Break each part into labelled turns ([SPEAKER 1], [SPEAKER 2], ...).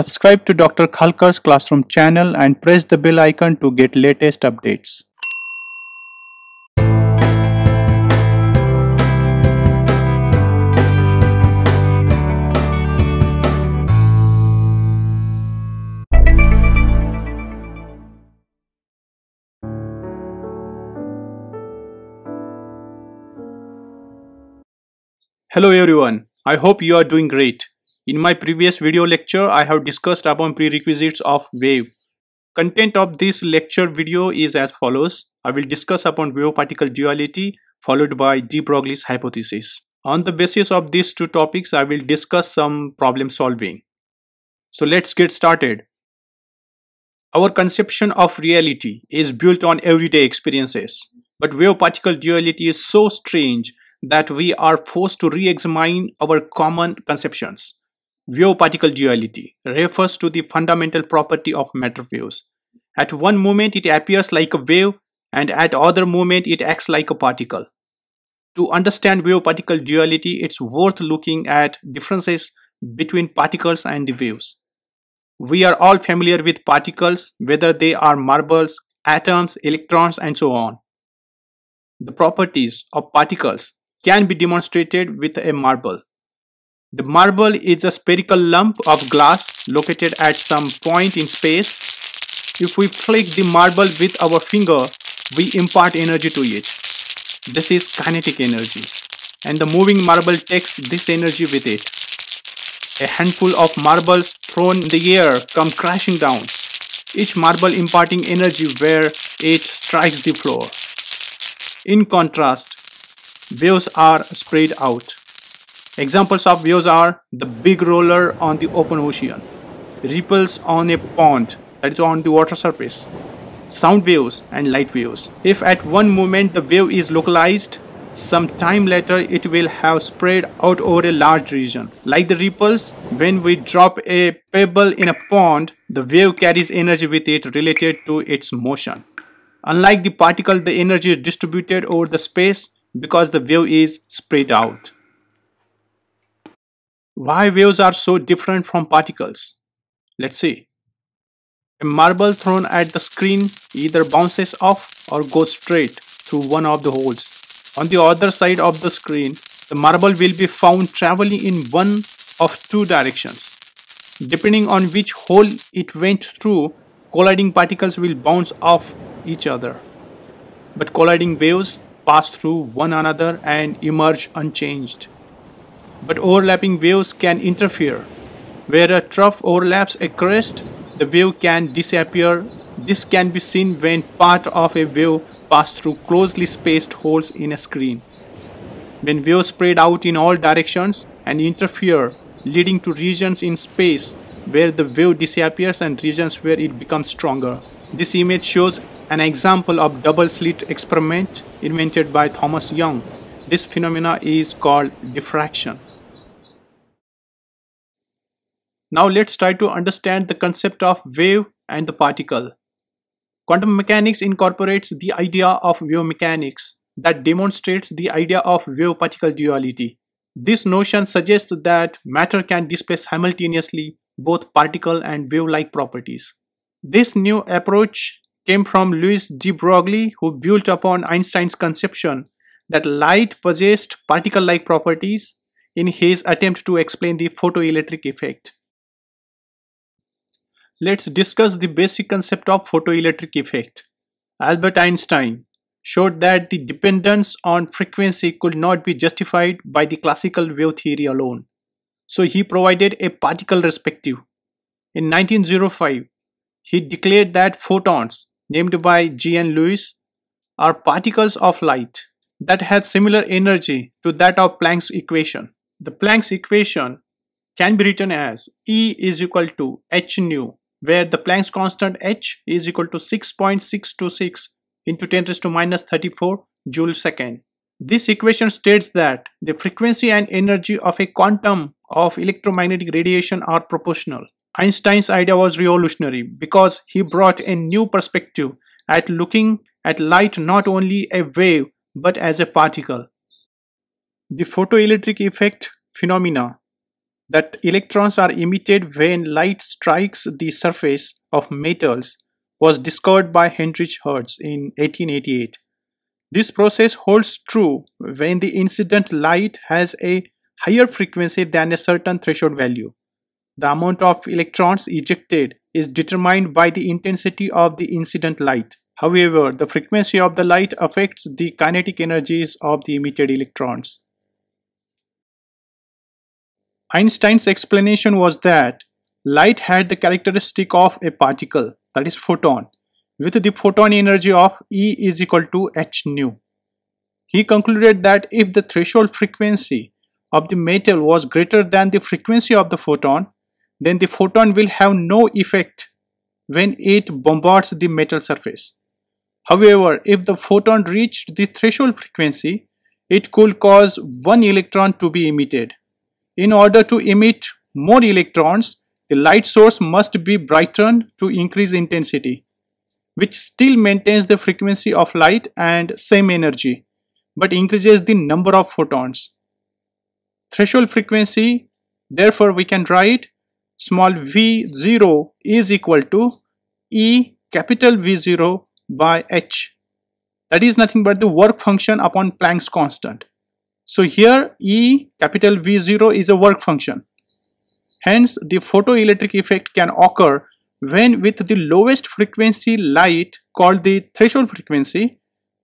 [SPEAKER 1] Subscribe to Dr. Khalkar's classroom channel and press the bell icon to get latest updates. Hello everyone, I hope you are doing great. In my previous video lecture, I have discussed upon prerequisites of wave. Content of this lecture video is as follows. I will discuss upon wave-particle duality followed by de Broglie's hypothesis. On the basis of these two topics, I will discuss some problem solving. So let's get started. Our conception of reality is built on everyday experiences. But wave-particle duality is so strange that we are forced to re-examine our common conceptions. Wave particle duality refers to the fundamental property of matter waves. At one moment it appears like a wave and at other moment it acts like a particle. To understand wave particle duality, it's worth looking at differences between particles and the waves. We are all familiar with particles, whether they are marbles, atoms, electrons, and so on. The properties of particles can be demonstrated with a marble. The marble is a spherical lump of glass located at some point in space. If we flick the marble with our finger, we impart energy to it. This is kinetic energy. And the moving marble takes this energy with it. A handful of marbles thrown in the air come crashing down, each marble imparting energy where it strikes the floor. In contrast, waves are spread out. Examples of waves are the big roller on the open ocean, ripples on a pond that is on the water surface, sound waves and light waves. If at one moment the wave is localized, some time later it will have spread out over a large region. Like the ripples, when we drop a pebble in a pond, the wave carries energy with it related to its motion. Unlike the particle, the energy is distributed over the space because the wave is spread out. Why waves are so different from particles? Let's see. A marble thrown at the screen either bounces off or goes straight through one of the holes. On the other side of the screen, the marble will be found traveling in one of two directions. Depending on which hole it went through, colliding particles will bounce off each other. But colliding waves pass through one another and emerge unchanged but overlapping waves can interfere. Where a trough overlaps a crest, the wave can disappear. This can be seen when part of a wave passes through closely spaced holes in a screen. When waves spread out in all directions and interfere, leading to regions in space where the wave disappears and regions where it becomes stronger. This image shows an example of double slit experiment invented by Thomas Young. This phenomena is called diffraction. Now let's try to understand the concept of wave and the particle. Quantum mechanics incorporates the idea of wave mechanics that demonstrates the idea of wave-particle duality. This notion suggests that matter can displace simultaneously both particle and wave-like properties. This new approach came from Louis de Broglie who built upon Einstein's conception that light possessed particle-like properties in his attempt to explain the photoelectric effect let's discuss the basic concept of photoelectric effect. Albert Einstein showed that the dependence on frequency could not be justified by the classical wave theory alone. So he provided a particle perspective. In 1905, he declared that photons, named by G. N. Lewis, are particles of light that had similar energy to that of Planck's equation. The Planck's equation can be written as E is equal to h nu where the Planck's constant h is equal to 6.626 into 10 raised to minus 34 joule second. This equation states that the frequency and energy of a quantum of electromagnetic radiation are proportional. Einstein's idea was revolutionary because he brought a new perspective at looking at light not only a wave but as a particle. The photoelectric effect phenomena that electrons are emitted when light strikes the surface of metals was discovered by Heinrich Hertz in 1888. This process holds true when the incident light has a higher frequency than a certain threshold value. The amount of electrons ejected is determined by the intensity of the incident light. However, the frequency of the light affects the kinetic energies of the emitted electrons. Einstein's explanation was that light had the characteristic of a particle, that is photon, with the photon energy of E is equal to h nu. He concluded that if the threshold frequency of the metal was greater than the frequency of the photon, then the photon will have no effect when it bombards the metal surface. However, if the photon reached the threshold frequency, it could cause one electron to be emitted in order to emit more electrons, the light source must be brightened to increase intensity, which still maintains the frequency of light and same energy, but increases the number of photons. Threshold frequency, therefore we can write small v0 is equal to E capital V0 by H. That is nothing but the work function upon Planck's constant. So here E capital V0 is a work function. Hence the photoelectric effect can occur when with the lowest frequency light called the threshold frequency,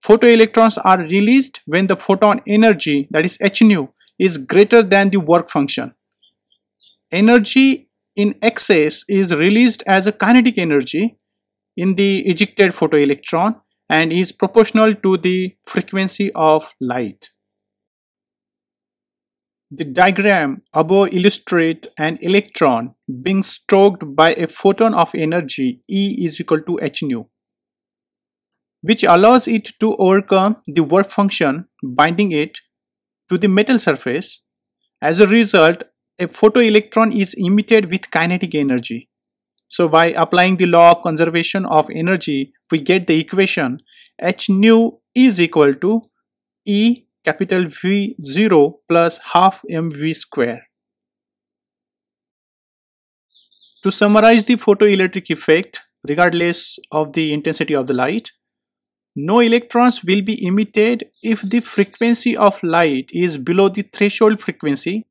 [SPEAKER 1] photoelectrons are released when the photon energy that is h nu is greater than the work function. Energy in excess is released as a kinetic energy in the ejected photoelectron and is proportional to the frequency of light. The diagram above illustrates an electron being stroked by a photon of energy E is equal to h nu, which allows it to overcome the work function binding it to the metal surface. As a result, a photoelectron is emitted with kinetic energy. So by applying the law of conservation of energy, we get the equation h nu is equal to E capital V0 plus half mv square. To summarize the photoelectric effect, regardless of the intensity of the light, no electrons will be emitted if the frequency of light is below the threshold frequency,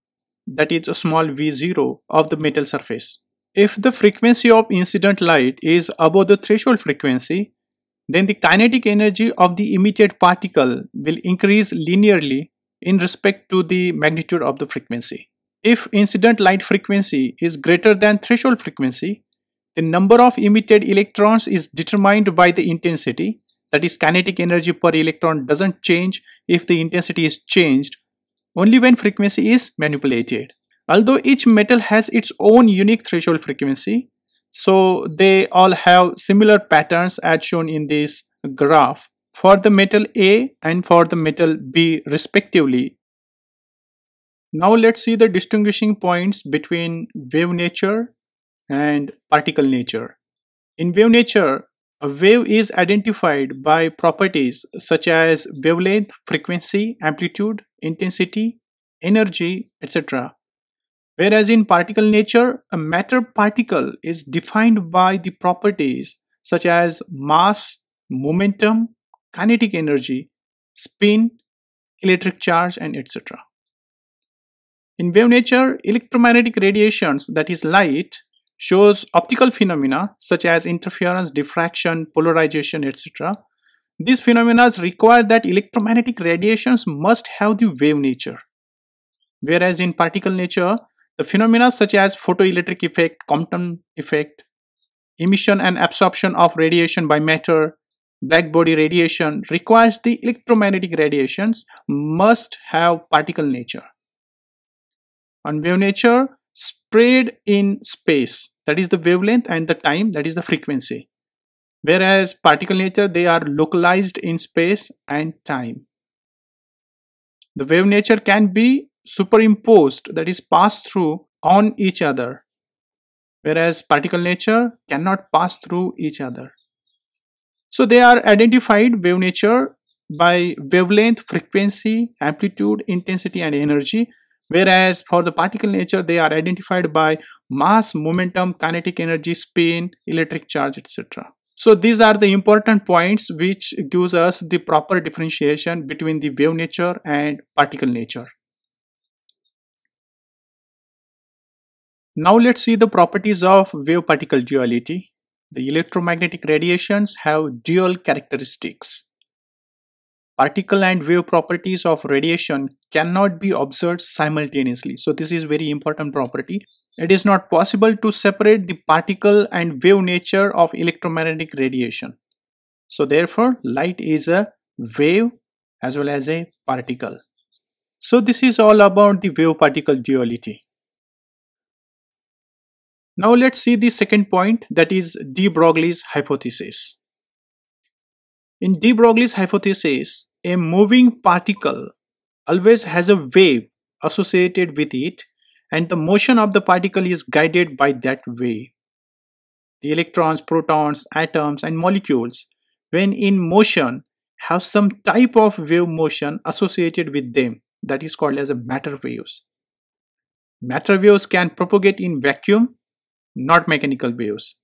[SPEAKER 1] that is a small v0 of the metal surface. If the frequency of incident light is above the threshold frequency, then the kinetic energy of the emitted particle will increase linearly in respect to the magnitude of the frequency. If incident light frequency is greater than threshold frequency, the number of emitted electrons is determined by the intensity that is kinetic energy per electron doesn't change if the intensity is changed only when frequency is manipulated. Although each metal has its own unique threshold frequency, so they all have similar patterns as shown in this graph for the metal A and for the metal B respectively. Now let's see the distinguishing points between wave nature and particle nature. In wave nature, a wave is identified by properties such as wavelength, frequency, amplitude, intensity, energy, etc. Whereas in particle nature, a matter particle is defined by the properties such as mass, momentum, kinetic energy, spin, electric charge, and etc. In wave nature, electromagnetic radiations, that is light, shows optical phenomena such as interference, diffraction, polarization, etc. These phenomena require that electromagnetic radiations must have the wave nature. Whereas in particle nature, the phenomena such as photoelectric effect, Compton effect, emission and absorption of radiation by matter, black body radiation requires the electromagnetic radiations must have particle nature. On wave nature, spread in space, that is the wavelength and the time, that is the frequency. Whereas particle nature, they are localized in space and time. The wave nature can be superimposed, that is passed through on each other, whereas particle nature cannot pass through each other. So they are identified wave nature by wavelength, frequency, amplitude, intensity and energy whereas for the particle nature they are identified by mass, momentum, kinetic energy, spin, electric charge etc. So these are the important points which gives us the proper differentiation between the wave nature and particle nature. Now let's see the properties of wave particle duality. The electromagnetic radiations have dual characteristics. Particle and wave properties of radiation cannot be observed simultaneously. So this is very important property. It is not possible to separate the particle and wave nature of electromagnetic radiation. So therefore light is a wave as well as a particle. So this is all about the wave particle duality. Now let's see the second point that is de Broglie's hypothesis. In de Broglie's hypothesis, a moving particle always has a wave associated with it and the motion of the particle is guided by that wave. The electrons, protons, atoms and molecules when in motion have some type of wave motion associated with them that is called as a matter waves. Matter waves can propagate in vacuum not mechanical waves.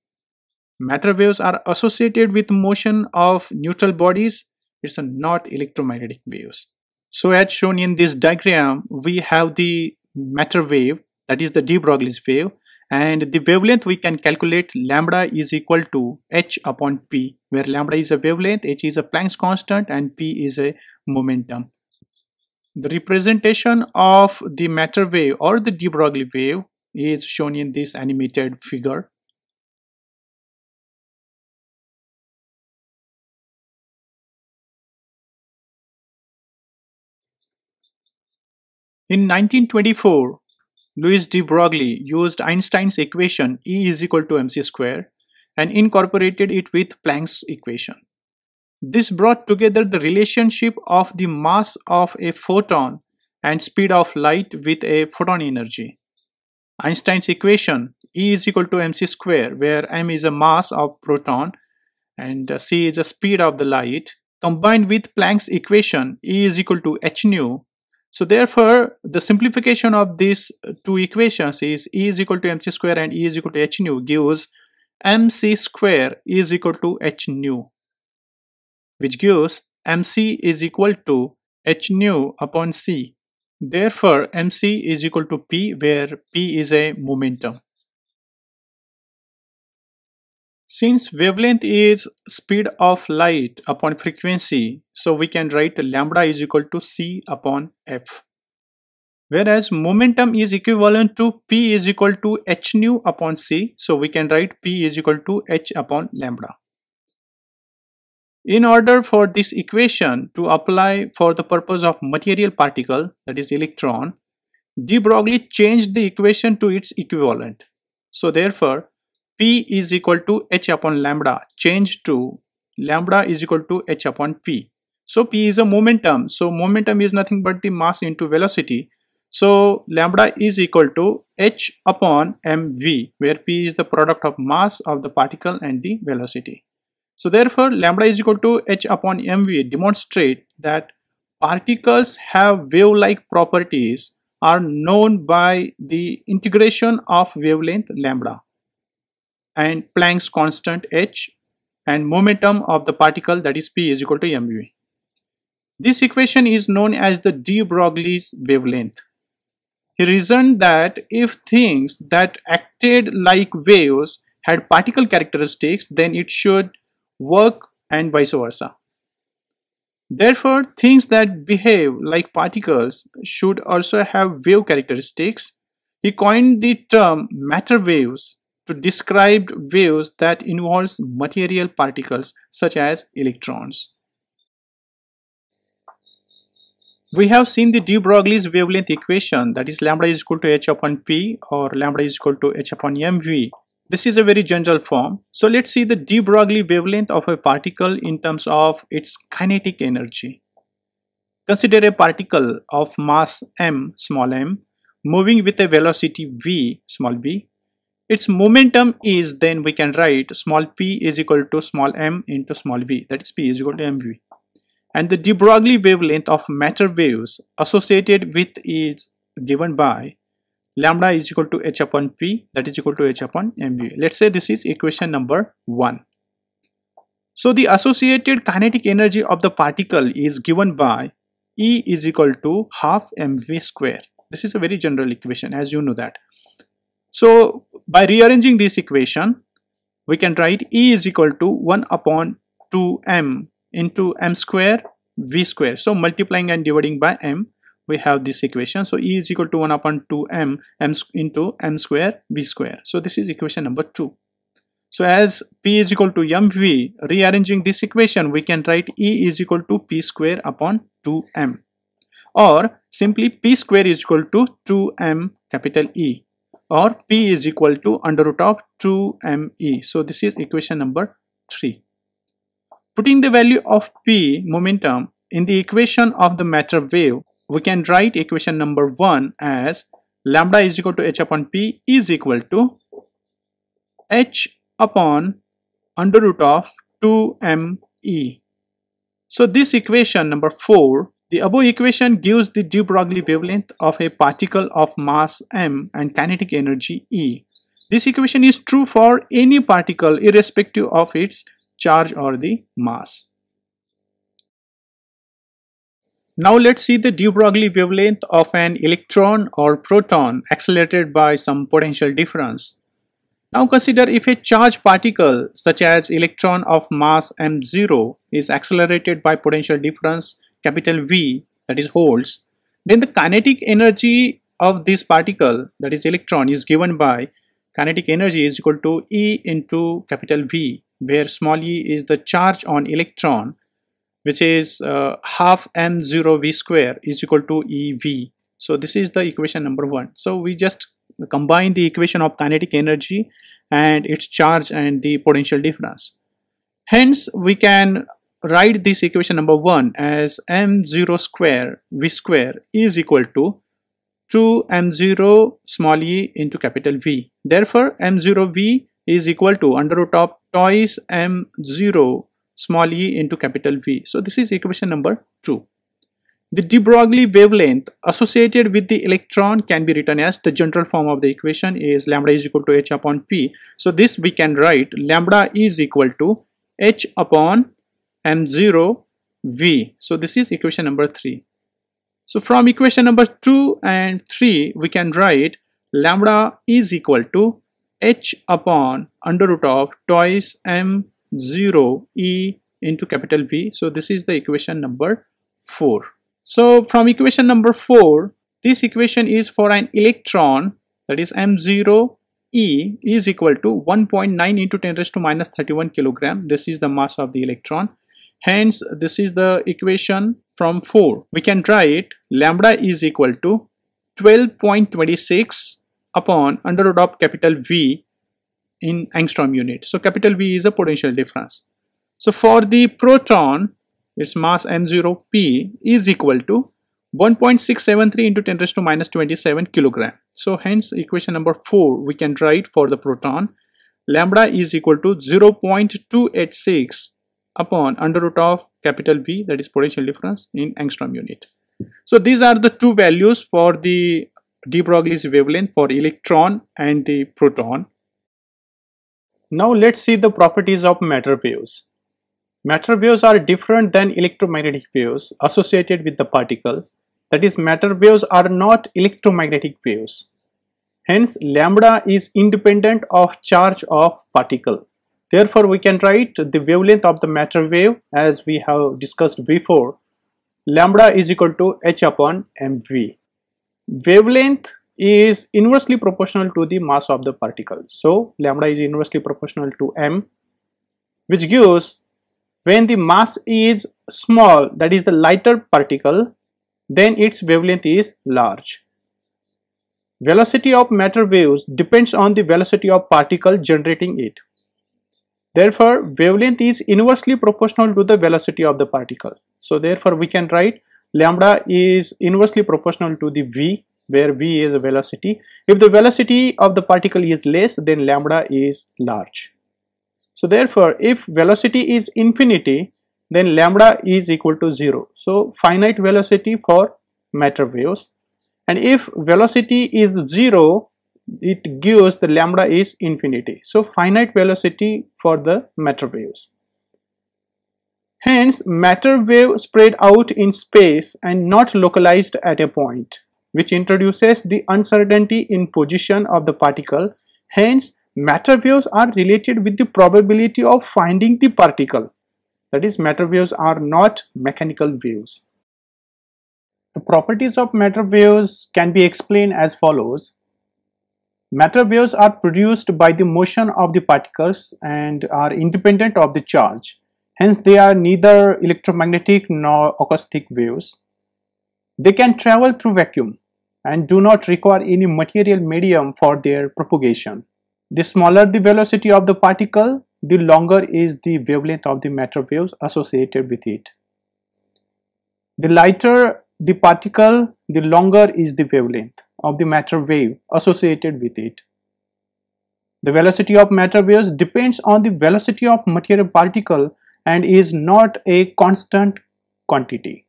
[SPEAKER 1] Matter waves are associated with motion of neutral bodies, it's not electromagnetic waves. So as shown in this diagram, we have the matter wave, that is the de Broglie's wave, and the wavelength we can calculate lambda is equal to h upon p, where lambda is a wavelength, h is a Planck's constant, and p is a momentum. The representation of the matter wave or the de Broglie wave is shown in this animated figure. In 1924, Louis de Broglie used Einstein's equation E is equal to mc square and incorporated it with Planck's equation. This brought together the relationship of the mass of a photon and speed of light with a photon energy. Einstein's equation E is equal to mc square where m is a mass of proton and uh, c is the speed of the light combined with Planck's equation E is equal to h nu so therefore, the simplification of these two equations is E is equal to mc square and E is equal to h nu gives mc square is equal to h nu which gives mc is equal to h nu upon c. Therefore, mc is equal to p where p is a momentum. Since wavelength is speed of light upon frequency, so we can write lambda is equal to c upon f. Whereas momentum is equivalent to p is equal to h nu upon c, so we can write p is equal to h upon lambda. In order for this equation to apply for the purpose of material particle that is electron, de Broglie changed the equation to its equivalent. So therefore, P is equal to h upon lambda changed to lambda is equal to h upon P. So P is a momentum. So momentum is nothing but the mass into velocity. So lambda is equal to h upon mv where P is the product of mass of the particle and the velocity. So therefore, lambda is equal to h upon mv demonstrate that particles have wave-like properties are known by the integration of wavelength lambda and Planck's constant h and momentum of the particle that is p is equal to mv. This equation is known as the de Broglie's wavelength. He reasoned that if things that acted like waves had particle characteristics, then it should work and vice versa. Therefore, things that behave like particles should also have wave characteristics. He coined the term matter waves to describe waves that involves material particles such as electrons. We have seen the de Broglie's wavelength equation that is lambda is equal to h upon p or lambda is equal to h upon mv this is a very general form. So let's see the de Broglie wavelength of a particle in terms of its kinetic energy. Consider a particle of mass m small m moving with a velocity v small v. Its momentum is then we can write small p is equal to small m into small v that is p is equal to mv. And the de Broglie wavelength of matter waves associated with is given by lambda is equal to h upon p that is equal to h upon mv let's say this is equation number one so the associated kinetic energy of the particle is given by E is equal to half mv square. This is a very general equation as you know that. So by rearranging this equation, we can write E is equal to 1 upon 2m into m square v square. So multiplying and dividing by m we have this equation so e is equal to 1 upon 2m m into m square v square so this is equation number 2 so as p is equal to mv rearranging this equation we can write e is equal to p square upon 2m or simply p square is equal to 2m capital E or p is equal to under root of 2me. So this is equation number 3. Putting the value of p momentum in the equation of the matter wave we can write equation number 1 as lambda is equal to h upon p is equal to h upon under root of 2me. So this equation number 4, the above equation gives the de Broglie wavelength of a particle of mass m and kinetic energy E. This equation is true for any particle irrespective of its charge or the mass. Now let's see the de Broglie wavelength of an electron or proton accelerated by some potential difference. Now consider if a charged particle such as electron of mass m0 is accelerated by potential difference capital V that is holds then the kinetic energy of this particle that is electron is given by kinetic energy is equal to E into capital V where small e is the charge on electron which is uh, half m0 v square is equal to ev so this is the equation number one so we just combine the equation of kinetic energy and its charge and the potential difference hence we can write this equation number one as m0 square v square is equal to 2 m0 small e into capital V. Therefore, m0 V is equal to under root of twice m0 small e into capital V. So this is equation number 2. The de Broglie wavelength associated with the electron can be written as the general form of the equation is lambda is equal to h upon p. So this we can write lambda is equal to h upon m0 v. So this is equation number 3. So from equation number 2 and 3 we can write lambda is equal to h upon under root of twice m 0 E into capital V. So this is the equation number 4. So from equation number 4, this equation is for an electron that is M0 E is equal to 1.9 into 10 raised to minus 31 kilogram. This is the mass of the electron. Hence, this is the equation from 4. We can write lambda is equal to 12.26 upon under root of capital V in angstrom unit. So capital V is a potential difference. So for the proton, its mass m0p is equal to 1.673 into 10 raised to minus 27 kilogram. So hence equation number 4 we can write for the proton lambda is equal to 0.286 upon under root of capital V that is potential difference in angstrom unit. So these are the two values for the de Broglie's wavelength for electron and the proton. Now let's see the properties of matter waves. Matter waves are different than electromagnetic waves associated with the particle. That is, matter waves are not electromagnetic waves. Hence, lambda is independent of charge of particle. Therefore, we can write the wavelength of the matter wave as we have discussed before. Lambda is equal to h upon mv. Wavelength is inversely proportional to the mass of the particle. So lambda is inversely proportional to m which gives when the mass is small that is the lighter particle then its wavelength is large. Velocity of matter waves depends on the velocity of particle generating it. Therefore, wavelength is inversely proportional to the velocity of the particle. So therefore, we can write lambda is inversely proportional to the v where v is velocity. If the velocity of the particle is less, then lambda is large. So therefore, if velocity is infinity, then lambda is equal to 0. So finite velocity for matter waves. And if velocity is 0, it gives the lambda is infinity. So finite velocity for the matter waves. Hence, matter wave spread out in space and not localized at a point which introduces the uncertainty in position of the particle. Hence, matter waves are related with the probability of finding the particle. That is, matter waves are not mechanical waves. The properties of matter waves can be explained as follows. Matter waves are produced by the motion of the particles and are independent of the charge. Hence, they are neither electromagnetic nor acoustic waves. They can travel through vacuum and do not require any material medium for their propagation. The smaller the velocity of the particle, the longer is the wavelength of the matter waves associated with it. The lighter the particle, the longer is the wavelength of the matter wave associated with it. The velocity of matter waves depends on the velocity of material particle and is not a constant quantity.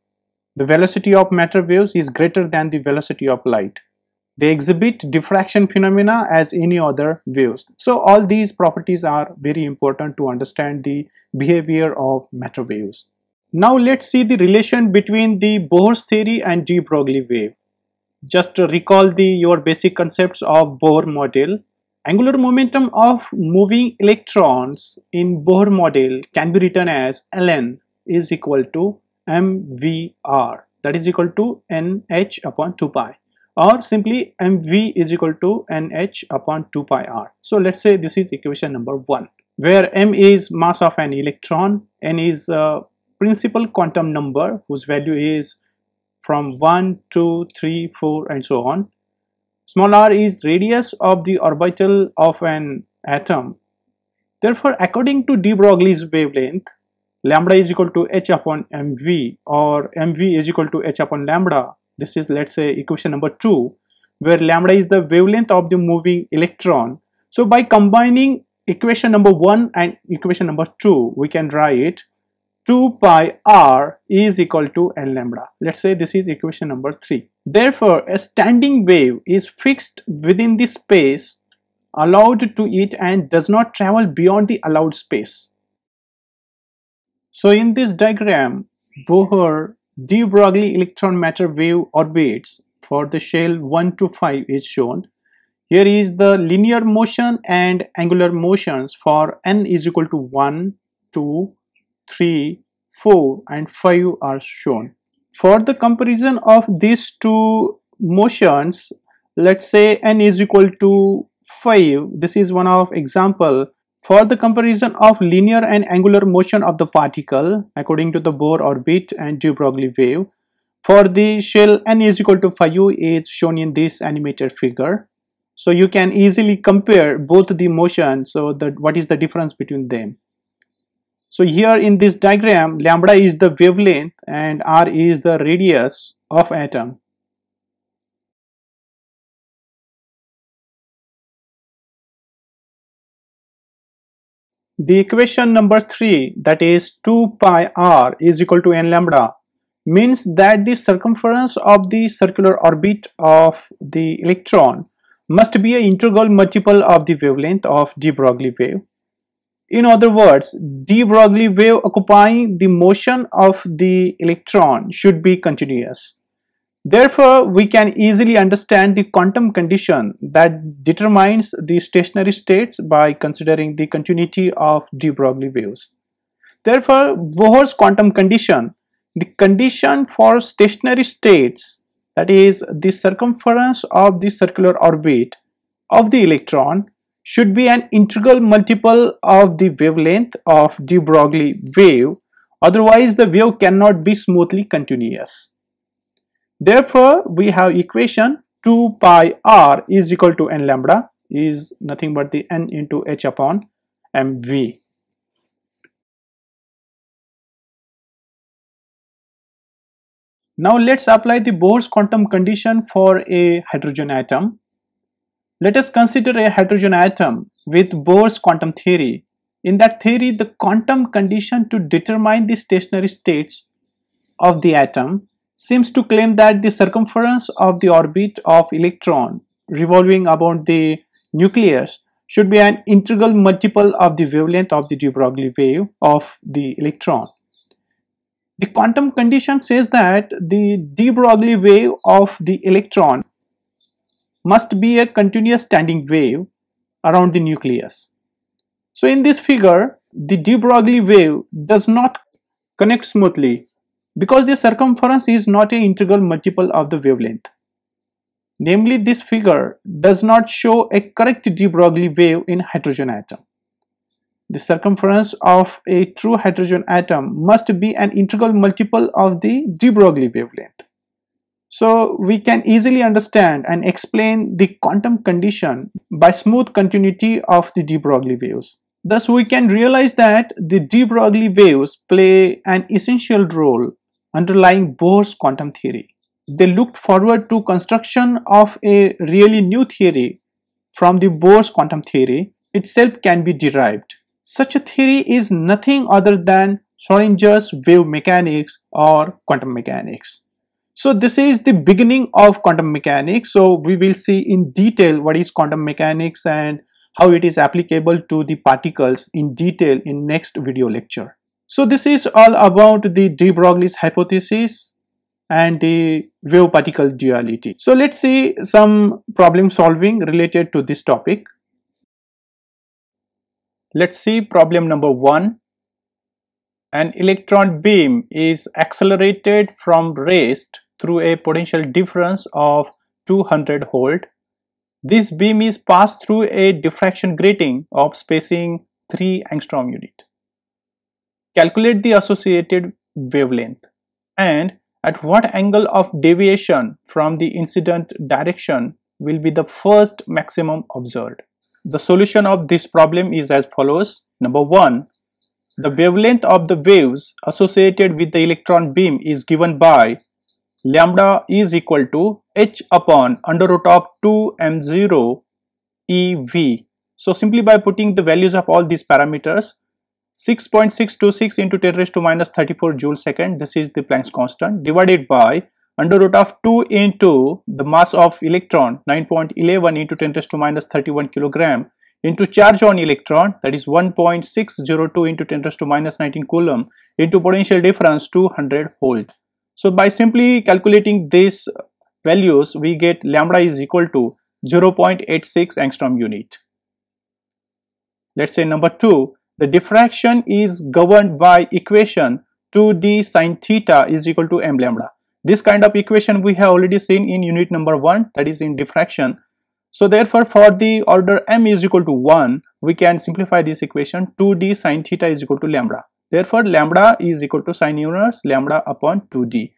[SPEAKER 1] The velocity of matter waves is greater than the velocity of light. They exhibit diffraction phenomena as any other waves. So all these properties are very important to understand the behavior of matter waves. Now let's see the relation between the Bohr's theory and de Broglie wave. Just recall the your basic concepts of Bohr model. Angular momentum of moving electrons in Bohr model can be written as Ln is equal to mvr that is equal to nh upon 2 pi or simply mv is equal to nh upon 2 pi r. So let's say this is equation number 1 where m is mass of an electron, n is a principal quantum number whose value is from 1, 2, 3, 4 and so on. Small r is radius of the orbital of an atom. Therefore, according to de Broglie's wavelength, lambda is equal to h upon mv or mv is equal to h upon lambda this is let's say equation number two where lambda is the wavelength of the moving electron so by combining equation number one and equation number two we can write 2 pi r is equal to n lambda let's say this is equation number three therefore a standing wave is fixed within the space allowed to it and does not travel beyond the allowed space so in this diagram, Bohr de Broglie electron matter wave orbits for the shell 1 to 5 is shown. Here is the linear motion and angular motions for n is equal to 1, 2, 3, 4 and 5 are shown. For the comparison of these two motions, let's say n is equal to 5, this is one of example for the comparison of linear and angular motion of the particle according to the Bohr orbit and de Broglie wave, for the shell n is equal to phi u is shown in this animated figure. So you can easily compare both the motion, so that what is the difference between them. So here in this diagram, lambda is the wavelength and r is the radius of atom. The equation number 3 that is 2 pi r is equal to n lambda means that the circumference of the circular orbit of the electron must be an integral multiple of the wavelength of de Broglie wave. In other words, de Broglie wave occupying the motion of the electron should be continuous. Therefore, we can easily understand the quantum condition that determines the stationary states by considering the continuity of de Broglie waves. Therefore, Bohr's quantum condition, the condition for stationary states, that is the circumference of the circular orbit of the electron should be an integral multiple of the wavelength of de Broglie wave, otherwise the wave cannot be smoothly continuous. Therefore, we have equation 2 pi r is equal to n lambda is nothing but the n into h upon mv. Now let's apply the Bohr's quantum condition for a hydrogen atom. Let us consider a hydrogen atom with Bohr's quantum theory. In that theory, the quantum condition to determine the stationary states of the atom seems to claim that the circumference of the orbit of electron revolving about the nucleus should be an integral multiple of the wavelength of the de Broglie wave of the electron. The quantum condition says that the de Broglie wave of the electron must be a continuous standing wave around the nucleus. So in this figure, the de Broglie wave does not connect smoothly because the circumference is not an integral multiple of the wavelength. Namely, this figure does not show a correct de Broglie wave in hydrogen atom. The circumference of a true hydrogen atom must be an integral multiple of the de Broglie wavelength. So we can easily understand and explain the quantum condition by smooth continuity of the de Broglie waves. Thus, we can realize that the de Broglie waves play an essential role underlying Bohr's quantum theory. They looked forward to construction of a really new theory from the Bohr's quantum theory itself can be derived. Such a theory is nothing other than Schrodinger's wave mechanics or quantum mechanics. So this is the beginning of quantum mechanics. So we will see in detail what is quantum mechanics and how it is applicable to the particles in detail in next video lecture. So this is all about the de Broglie's hypothesis and the wave particle duality. So let's see some problem solving related to this topic. Let's see problem number one. An electron beam is accelerated from rest through a potential difference of 200 volt. This beam is passed through a diffraction grating of spacing 3 angstrom unit. Calculate the associated wavelength and at what angle of deviation from the incident direction will be the first maximum observed. The solution of this problem is as follows. Number 1. The wavelength of the waves associated with the electron beam is given by lambda is equal to h upon under root of 2m0 ev. So simply by putting the values of all these parameters, 6.626 into 10 raised to minus 34 joule second this is the Planck's constant divided by under root of 2 into the mass of electron 9.11 into 10 raised to minus 31 kilogram into charge on electron that is 1.602 into 10 raised to minus 19 coulomb into potential difference 200 volt. So by simply calculating these values we get lambda is equal to 0.86 angstrom unit. Let's say number 2 the diffraction is governed by equation 2d sine theta is equal to m lambda. This kind of equation we have already seen in unit number 1 that is in diffraction. So therefore for the order m is equal to 1 we can simplify this equation 2d sine theta is equal to lambda. Therefore lambda is equal to sine inverse lambda upon 2d.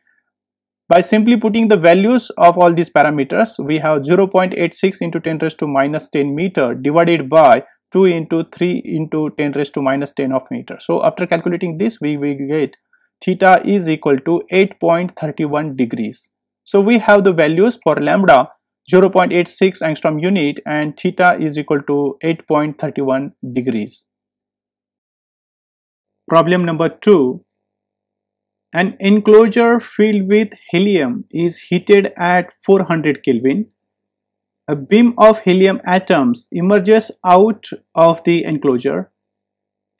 [SPEAKER 1] By simply putting the values of all these parameters we have 0.86 into 10 raised to minus 10 meter divided by 2 into 3 into 10 raised to minus 10 of meter. So after calculating this we will get theta is equal to 8.31 degrees. So we have the values for lambda 0.86 angstrom unit and theta is equal to 8.31 degrees. Problem number 2. An enclosure filled with helium is heated at 400 Kelvin a beam of helium atoms emerges out of the enclosure.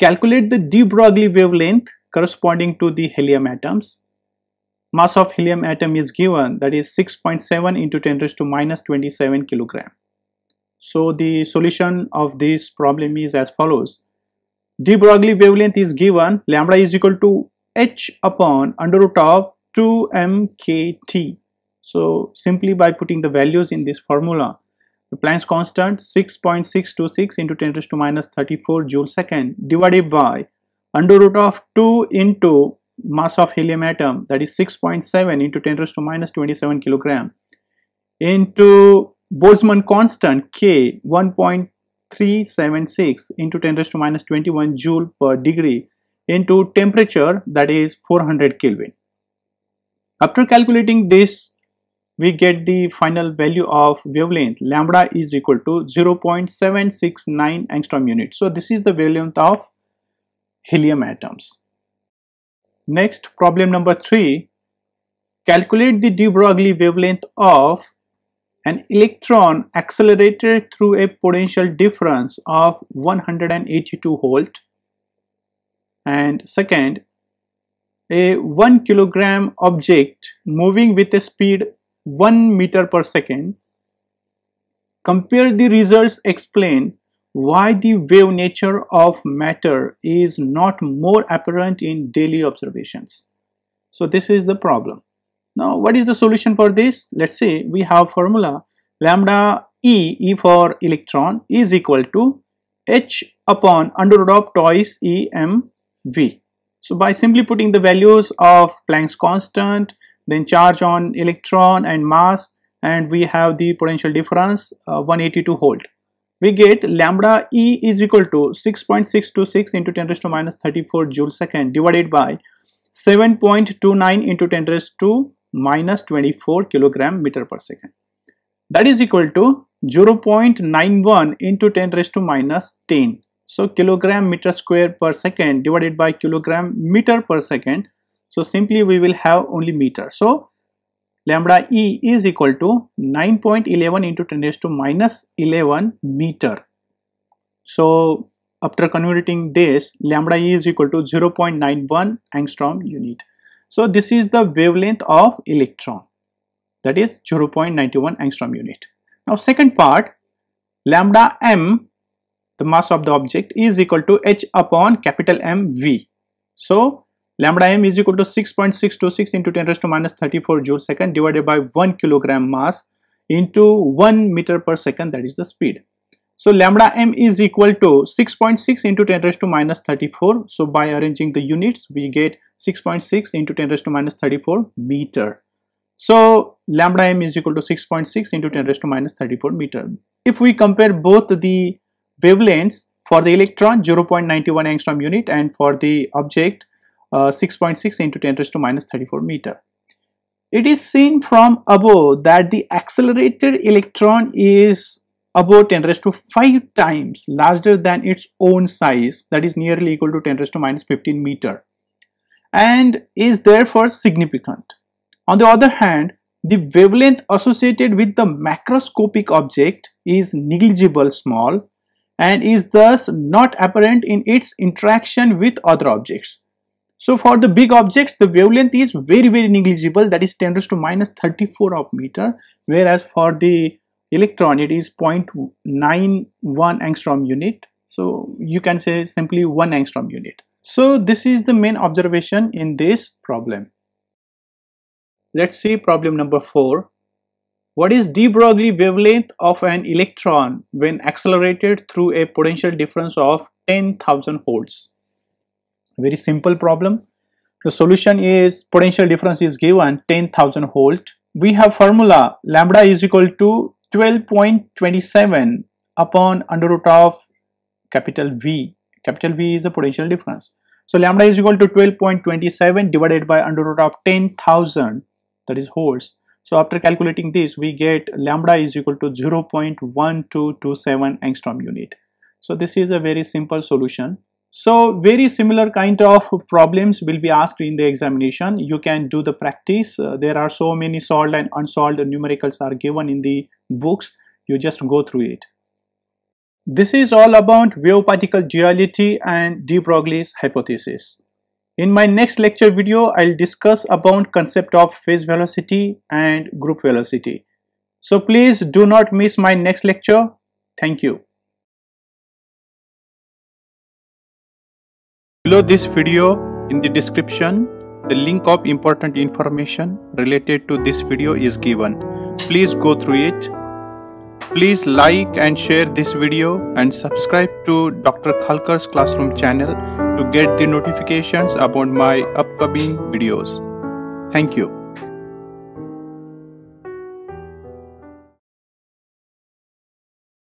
[SPEAKER 1] Calculate the de Broglie wavelength corresponding to the helium atoms. Mass of helium atom is given that is 6.7 into 10 raised to minus 27 kilogram. So the solution of this problem is as follows. De Broglie wavelength is given lambda is equal to h upon under root of 2mkt so simply by putting the values in this formula, the Planck's constant 6.626 into 10 raised to minus 34 joule second divided by under root of 2 into mass of helium atom that is 6.7 into 10 raised to minus 27 kilogram into Boltzmann constant K 1.376 into 10 raised to minus 21 joule per degree into temperature that is 400 Kelvin. After calculating this we get the final value of wavelength lambda is equal to 0.769 angstrom unit. So this is the wavelength of helium atoms. Next problem number 3 calculate the de Broglie wavelength of an electron accelerated through a potential difference of 182 volt and second a 1 kilogram object moving with a speed 1 meter per second. Compare the results explain why the wave nature of matter is not more apparent in daily observations. So this is the problem. Now what is the solution for this? Let's say we have formula lambda E, E for electron is equal to H upon under root of twice E m v. So by simply putting the values of Planck's constant then charge on electron and mass and we have the potential difference uh, 182 volt we get lambda e is equal to 6.626 into 10 raised to minus 34 joule second divided by 7.29 into 10 raised to minus 24 kilogram meter per second that is equal to 0.91 into 10 raised to minus 10 so kilogram meter square per second divided by kilogram meter per second so simply we will have only meter. So lambda e is equal to 9.11 into 10 raised to minus 11 meter. So after converting this lambda e is equal to 0.91 angstrom unit. So this is the wavelength of electron that is 0.91 angstrom unit. Now second part lambda m the mass of the object is equal to h upon capital M v. So Lambda m is equal to 6.626 into 10 raised to minus 34 joule second divided by 1 kilogram mass into 1 meter per second that is the speed. So lambda m is equal to 6.6 into 10 raised to minus 34. So by arranging the units we get 6.6 into 10 raised to minus 34 meter. So lambda m is equal to 6.6 into 10 raised to minus 34 meter. If we compare both the wavelengths for the electron 0.91 angstrom unit and for the object 6.6 uh, into 10 raised to minus 34 meter. It is seen from above that the accelerated electron is about 10 raised to 5 times larger than its own size that is nearly equal to 10 raised to minus 15 meter and is therefore significant. On the other hand, the wavelength associated with the macroscopic object is negligible small and is thus not apparent in its interaction with other objects. So for the big objects, the wavelength is very, very negligible, that is 10 raised to minus 34 of meter, whereas for the electron, it is 0.91 angstrom unit. So you can say simply one angstrom unit. So this is the main observation in this problem. Let's see problem number four. What is de Broglie wavelength of an electron when accelerated through a potential difference of 10,000 volts? Very simple problem. The solution is potential difference is given 10,000 volt. We have formula lambda is equal to 12.27 upon under root of capital V. Capital V is a potential difference. So lambda is equal to 12.27 divided by under root of 10,000 that is volts. So after calculating this, we get lambda is equal to 0.1227 angstrom unit. So this is a very simple solution. So very similar kind of problems will be asked in the examination. You can do the practice. Uh, there are so many solved and unsolved numericals are given in the books. You just go through it. This is all about wave particle duality and de Broglie's hypothesis. In my next lecture video, I'll discuss about concept of phase velocity and group velocity. So please do not miss my next lecture. Thank you. Below this video, in the description, the link of important information related to this video is given. Please go through it. Please like and share this video and subscribe to Dr. Khalkar's Classroom channel to get the notifications about my upcoming videos. Thank you.